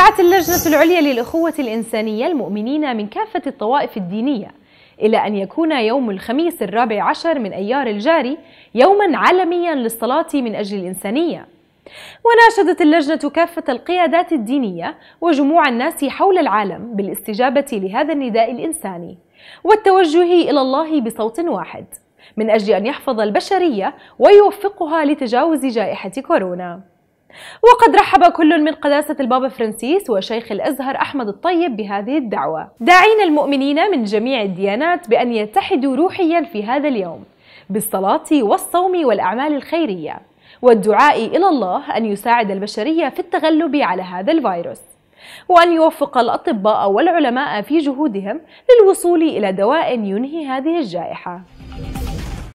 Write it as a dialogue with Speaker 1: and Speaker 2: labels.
Speaker 1: دعت اللجنة العليا للأخوة الإنسانية المؤمنين من كافة الطوائف الدينية إلى أن يكون يوم الخميس الرابع عشر من أيار الجاري يوما عالميا للصلاة من أجل الإنسانية وناشدت اللجنة كافة القيادات الدينية وجموع الناس حول العالم بالاستجابة لهذا النداء الإنساني والتوجه إلى الله بصوت واحد من أجل أن يحفظ البشرية ويوفقها لتجاوز جائحة كورونا وقد رحب كل من قداسة البابا فرانسيس وشيخ الأزهر أحمد الطيب بهذه الدعوة داعين المؤمنين من جميع الديانات بأن يتحدوا روحيا في هذا اليوم بالصلاة والصوم والأعمال الخيرية والدعاء إلى الله أن يساعد البشرية في التغلب على هذا الفيروس وأن يوفق الأطباء والعلماء في جهودهم للوصول إلى دواء ينهي هذه الجائحة